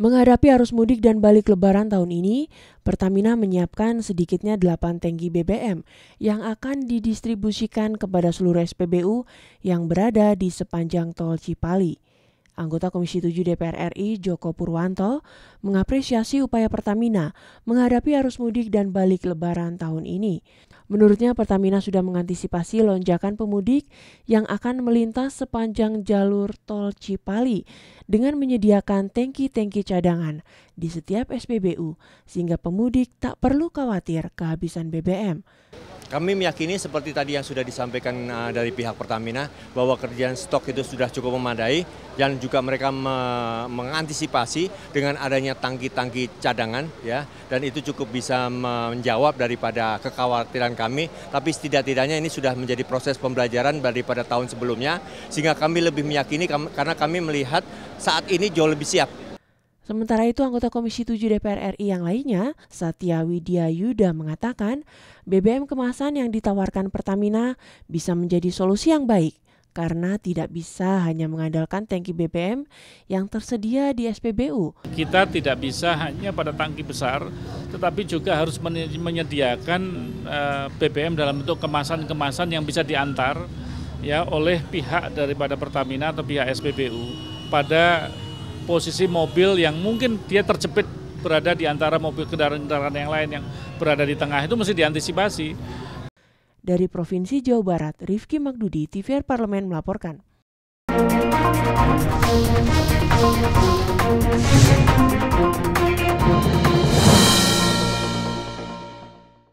Menghadapi arus mudik dan balik lebaran tahun ini, Pertamina menyiapkan sedikitnya 8 tangki BBM yang akan didistribusikan kepada seluruh SPBU yang berada di sepanjang tol Cipali. Anggota Komisi 7 DPR RI Joko Purwanto mengapresiasi upaya Pertamina menghadapi arus mudik dan balik lebaran tahun ini. Menurutnya Pertamina sudah mengantisipasi lonjakan pemudik yang akan melintas sepanjang jalur tol Cipali dengan menyediakan tangki-tangki cadangan di setiap SPBU sehingga pemudik tak perlu khawatir kehabisan BBM. Kami meyakini seperti tadi yang sudah disampaikan uh, dari pihak Pertamina bahwa kerjaan stok itu sudah cukup memadai dan juga mereka me mengantisipasi dengan adanya tangki-tangki cadangan ya dan itu cukup bisa menjawab daripada kekhawatiran kami tapi setidak-tidaknya ini sudah menjadi proses pembelajaran daripada tahun sebelumnya sehingga kami lebih meyakini karena kami melihat saat ini jauh lebih siap Sementara itu, anggota Komisi 7 DPR RI yang lainnya, Satya Widya Yuda mengatakan, BBM kemasan yang ditawarkan Pertamina bisa menjadi solusi yang baik karena tidak bisa hanya mengandalkan tangki BBM yang tersedia di SPBU. Kita tidak bisa hanya pada tangki besar, tetapi juga harus menyediakan eh, BBM dalam bentuk kemasan-kemasan yang bisa diantar ya oleh pihak daripada Pertamina atau pihak SPBU pada posisi mobil yang mungkin dia terjepit berada di antara mobil kendaraan-kendaraan yang lain yang berada di tengah itu mesti diantisipasi. Dari Provinsi Jawa Barat, Rifki Magdudi, TVR Parlemen melaporkan.